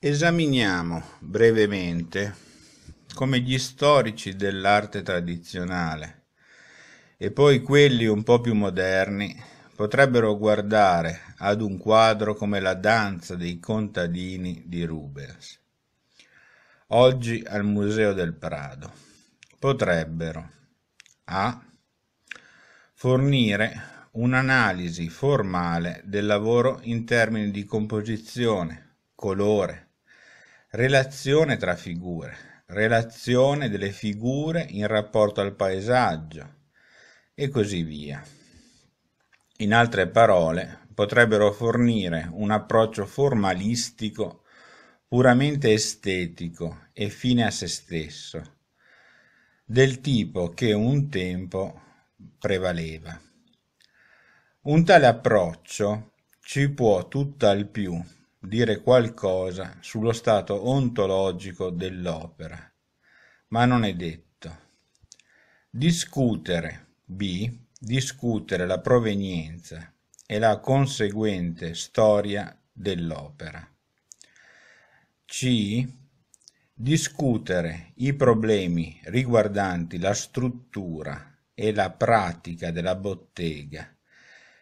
Esaminiamo brevemente come gli storici dell'arte tradizionale e poi quelli un po' più moderni potrebbero guardare ad un quadro come la danza dei contadini di Rubens, oggi al Museo del Prado. Potrebbero a fornire un'analisi formale del lavoro in termini di composizione, colore, relazione tra figure, relazione delle figure in rapporto al paesaggio e così via. In altre parole, potrebbero fornire un approccio formalistico puramente estetico e fine a se stesso, del tipo che un tempo prevaleva. Un tale approccio ci può tutt'al più dire qualcosa sullo stato ontologico dell'opera, ma non è detto. Discutere, b. Discutere la provenienza e la conseguente storia dell'opera. C. Discutere i problemi riguardanti la struttura e la pratica della bottega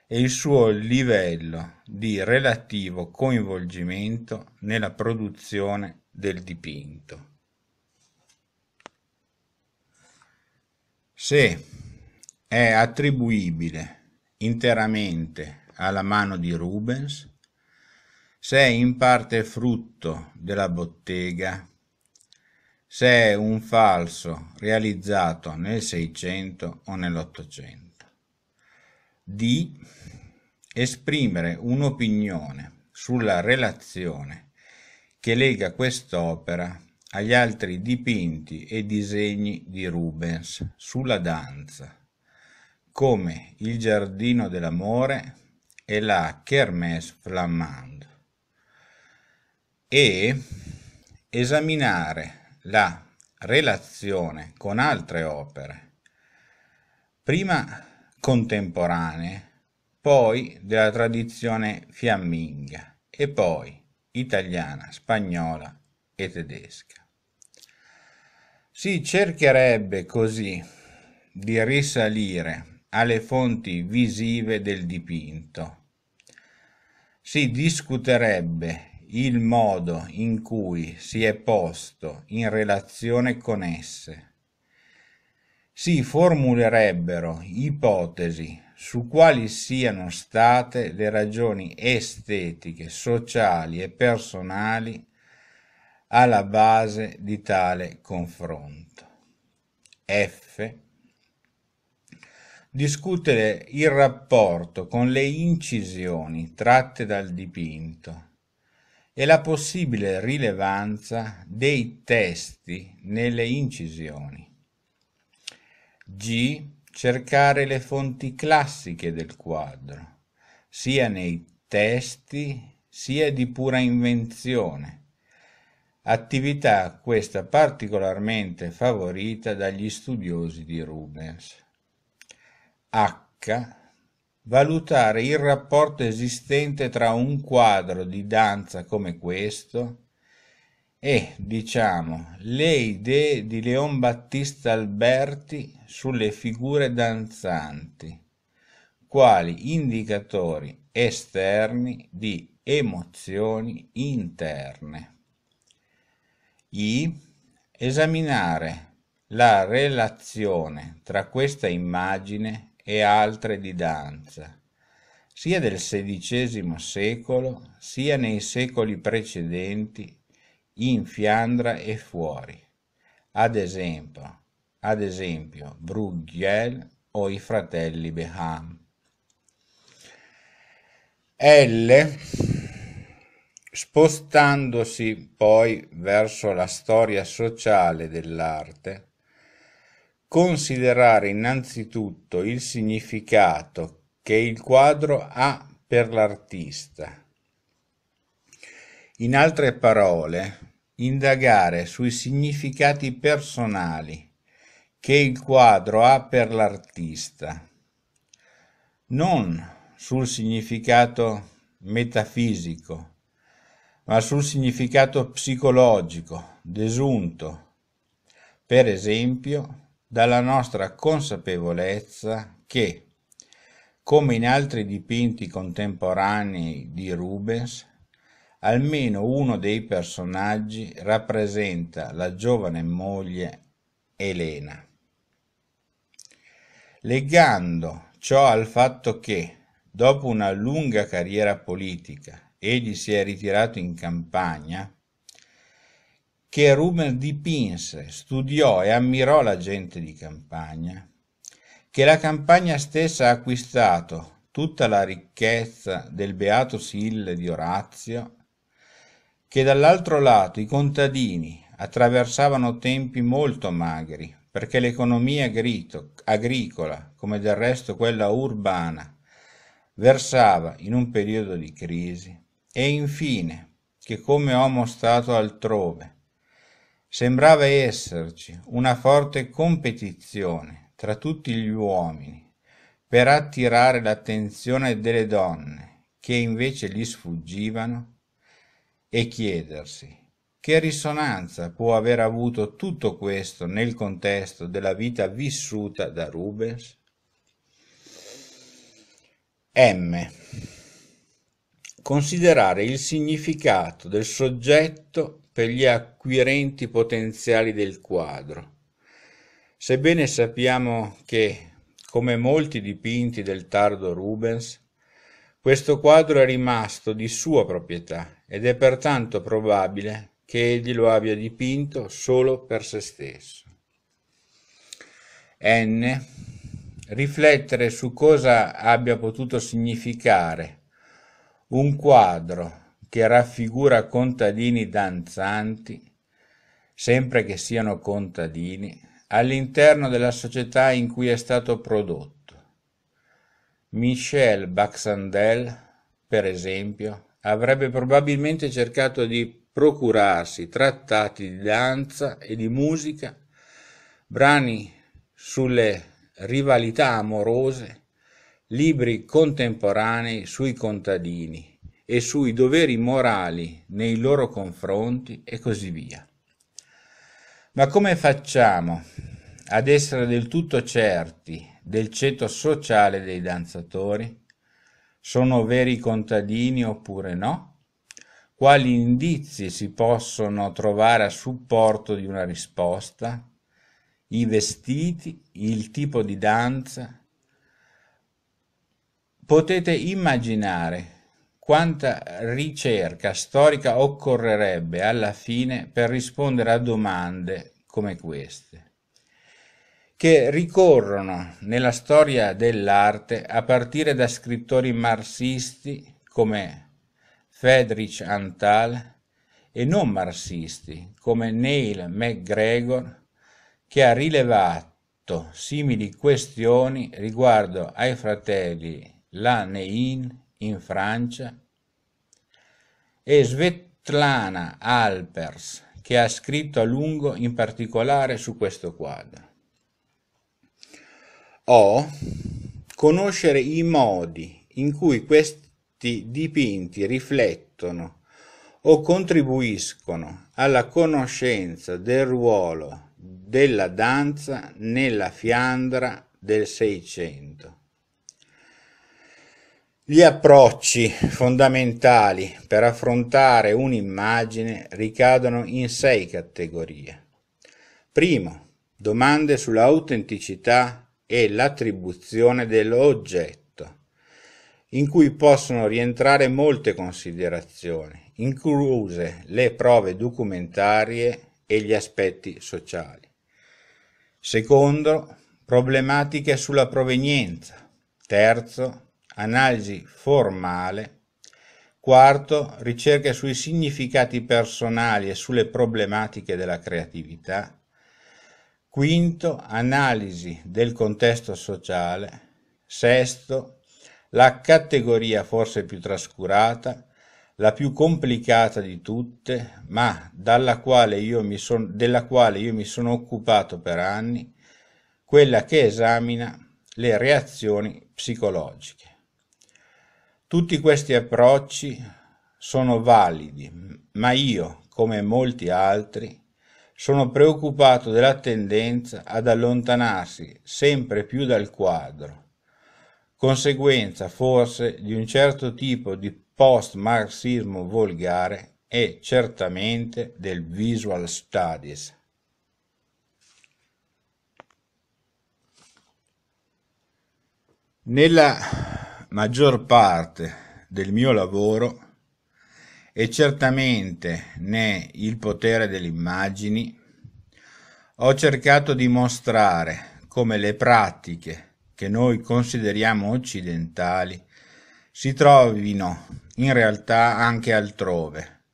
e il suo livello di relativo coinvolgimento nella produzione del dipinto. Se è attribuibile interamente alla mano di Rubens, se è in parte frutto della bottega, se è un falso realizzato nel 600 o nell'800. D esprimere un'opinione sulla relazione che lega quest'opera agli altri dipinti e disegni di Rubens sulla danza, come Il giardino dell'amore e la Kermesse flammande, e esaminare la relazione con altre opere, prima contemporanee poi della tradizione fiamminga e poi italiana, spagnola e tedesca. Si cercherebbe così di risalire alle fonti visive del dipinto. Si discuterebbe il modo in cui si è posto in relazione con esse si formulerebbero ipotesi su quali siano state le ragioni estetiche, sociali e personali alla base di tale confronto. F. Discutere il rapporto con le incisioni tratte dal dipinto e la possibile rilevanza dei testi nelle incisioni. G. Cercare le fonti classiche del quadro, sia nei testi sia di pura invenzione. Attività questa particolarmente favorita dagli studiosi di Rubens. H. Valutare il rapporto esistente tra un quadro di danza come questo e, diciamo, le idee di Leon Battista Alberti sulle figure danzanti, quali indicatori esterni di emozioni interne. I. Esaminare la relazione tra questa immagine e altre di danza, sia del XVI secolo sia nei secoli precedenti in Fiandra e fuori, ad esempio, ad esempio Bruegel o i fratelli Beham. L, spostandosi poi verso la storia sociale dell'arte, considerare innanzitutto il significato che il quadro ha per l'artista. In altre parole, indagare sui significati personali che il quadro ha per l'artista, non sul significato metafisico, ma sul significato psicologico, desunto, per esempio, dalla nostra consapevolezza che, come in altri dipinti contemporanei di Rubens, Almeno uno dei personaggi rappresenta la giovane moglie Elena. Legando ciò al fatto che, dopo una lunga carriera politica, egli si è ritirato in campagna, che Rumer dipinse, studiò e ammirò la gente di campagna, che la campagna stessa ha acquistato tutta la ricchezza del beato Sille di Orazio che dall'altro lato i contadini attraversavano tempi molto magri, perché l'economia agricola, come del resto quella urbana, versava in un periodo di crisi, e infine che, come ho mostrato altrove, sembrava esserci una forte competizione tra tutti gli uomini per attirare l'attenzione delle donne che invece gli sfuggivano e chiedersi che risonanza può aver avuto tutto questo nel contesto della vita vissuta da Rubens? M. Considerare il significato del soggetto per gli acquirenti potenziali del quadro. Sebbene sappiamo che, come molti dipinti del tardo Rubens, questo quadro è rimasto di sua proprietà ed è pertanto probabile che egli lo abbia dipinto solo per se stesso. N. Riflettere su cosa abbia potuto significare un quadro che raffigura contadini danzanti, sempre che siano contadini, all'interno della società in cui è stato prodotto. Michel Baxandel, per esempio, Avrebbe probabilmente cercato di procurarsi trattati di danza e di musica, brani sulle rivalità amorose, libri contemporanei sui contadini e sui doveri morali nei loro confronti e così via. Ma come facciamo ad essere del tutto certi del ceto sociale dei danzatori? sono veri contadini oppure no? Quali indizi si possono trovare a supporto di una risposta? I vestiti, il tipo di danza? Potete immaginare quanta ricerca storica occorrerebbe alla fine per rispondere a domande come queste che ricorrono nella storia dell'arte a partire da scrittori marxisti come Friedrich Antal e non marxisti come Neil McGregor che ha rilevato simili questioni riguardo ai fratelli Lanein in Francia e Svetlana Alpers che ha scritto a lungo in particolare su questo quadro. O. Conoscere i modi in cui questi dipinti riflettono o contribuiscono alla conoscenza del ruolo della danza nella Fiandra del Seicento. Gli approcci fondamentali per affrontare un'immagine ricadono in sei categorie. Primo, domande sull'autenticità e l'attribuzione dell'oggetto, in cui possono rientrare molte considerazioni, incluse le prove documentarie e gli aspetti sociali. Secondo, problematiche sulla provenienza. Terzo, analisi formale. Quarto, ricerche sui significati personali e sulle problematiche della creatività. Quinto, analisi del contesto sociale. Sesto, la categoria forse più trascurata, la più complicata di tutte, ma quale son, della quale io mi sono occupato per anni, quella che esamina le reazioni psicologiche. Tutti questi approcci sono validi, ma io, come molti altri, sono preoccupato della tendenza ad allontanarsi sempre più dal quadro, conseguenza forse di un certo tipo di post-marxismo volgare e certamente del visual studies. Nella maggior parte del mio lavoro e certamente né il potere delle immagini, ho cercato di mostrare come le pratiche che noi consideriamo occidentali si trovino in realtà anche altrove,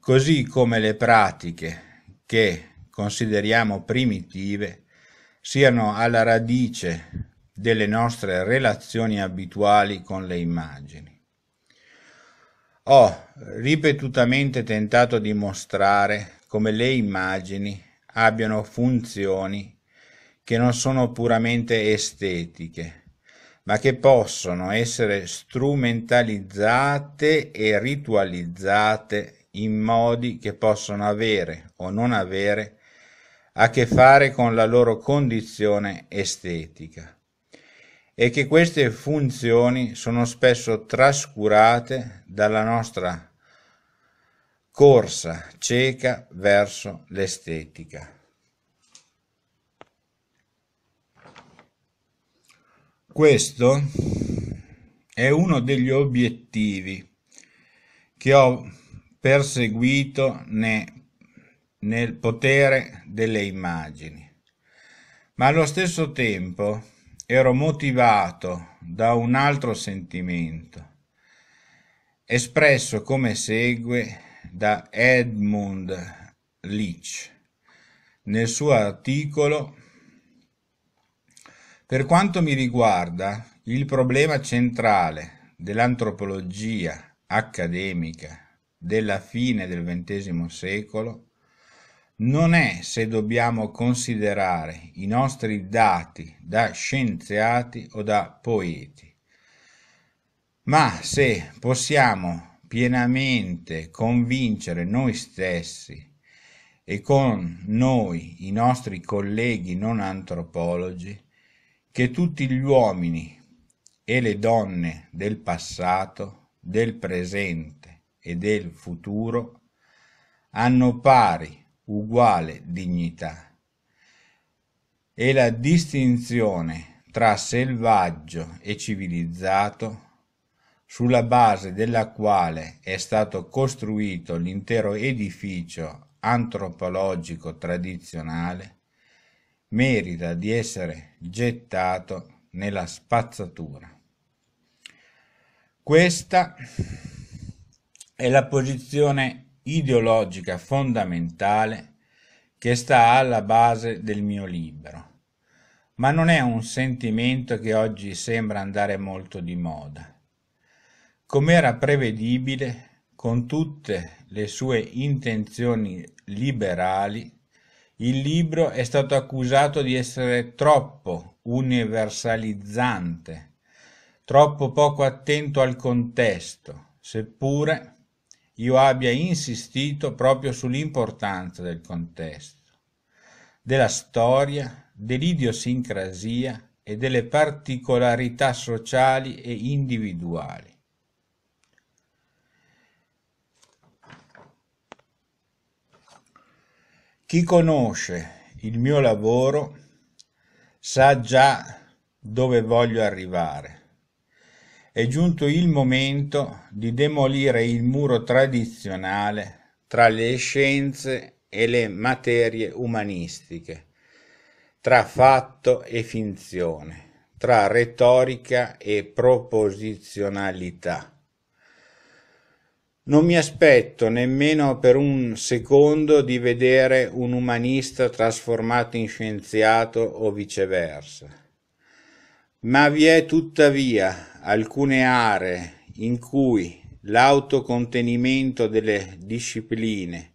così come le pratiche che consideriamo primitive siano alla radice delle nostre relazioni abituali con le immagini. Ho oh, ripetutamente tentato di mostrare come le immagini abbiano funzioni che non sono puramente estetiche, ma che possono essere strumentalizzate e ritualizzate in modi che possono avere o non avere a che fare con la loro condizione estetica e che queste funzioni sono spesso trascurate dalla nostra corsa cieca verso l'estetica. Questo è uno degli obiettivi che ho perseguito ne, nel potere delle immagini, ma allo stesso tempo ero motivato da un altro sentimento, espresso come segue da Edmund Leach nel suo articolo Per quanto mi riguarda, il problema centrale dell'antropologia accademica della fine del XX secolo non è se dobbiamo considerare i nostri dati da scienziati o da poeti, ma se possiamo pienamente convincere noi stessi e con noi i nostri colleghi non antropologi che tutti gli uomini e le donne del passato, del presente e del futuro hanno pari uguale dignità e la distinzione tra selvaggio e civilizzato sulla base della quale è stato costruito l'intero edificio antropologico tradizionale, merita di essere gettato nella spazzatura. Questa è la posizione ideologica fondamentale che sta alla base del mio libro, ma non è un sentimento che oggi sembra andare molto di moda. Com'era prevedibile, con tutte le sue intenzioni liberali, il libro è stato accusato di essere troppo universalizzante, troppo poco attento al contesto, seppure io abbia insistito proprio sull'importanza del contesto, della storia, dell'idiosincrasia e delle particolarità sociali e individuali. Chi conosce il mio lavoro sa già dove voglio arrivare è giunto il momento di demolire il muro tradizionale tra le scienze e le materie umanistiche, tra fatto e finzione, tra retorica e proposizionalità. Non mi aspetto nemmeno per un secondo di vedere un umanista trasformato in scienziato o viceversa ma vi è tuttavia alcune aree in cui l'autocontenimento delle discipline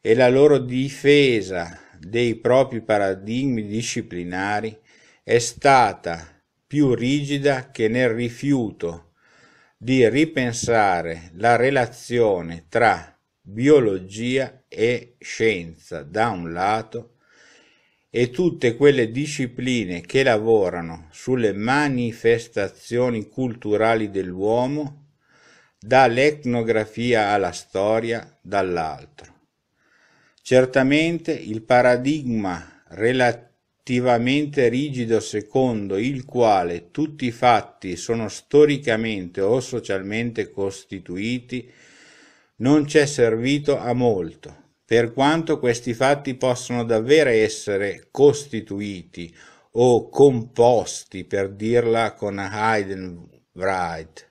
e la loro difesa dei propri paradigmi disciplinari è stata più rigida che nel rifiuto di ripensare la relazione tra biologia e scienza da un lato e tutte quelle discipline che lavorano sulle manifestazioni culturali dell'uomo, dall'etnografia alla storia, dall'altro. Certamente il paradigma relativamente rigido secondo il quale tutti i fatti sono storicamente o socialmente costituiti non ci è servito a molto per quanto questi fatti possano davvero essere costituiti o composti, per dirla con Haydn Wright.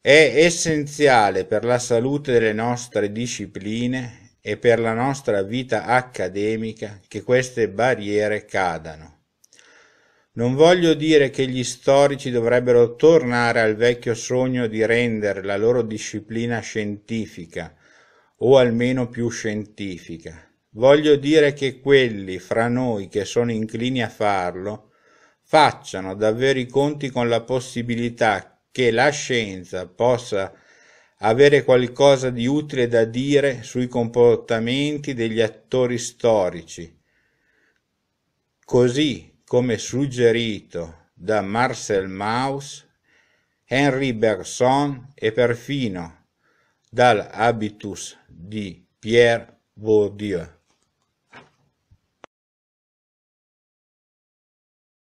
È essenziale per la salute delle nostre discipline e per la nostra vita accademica che queste barriere cadano. Non voglio dire che gli storici dovrebbero tornare al vecchio sogno di rendere la loro disciplina scientifica o almeno più scientifica. Voglio dire che quelli fra noi che sono inclini a farlo facciano davvero i conti con la possibilità che la scienza possa avere qualcosa di utile da dire sui comportamenti degli attori storici, così come suggerito da Marcel Mauss, Henri Bergson e perfino dall'Habitus di Pierre Bourdieu.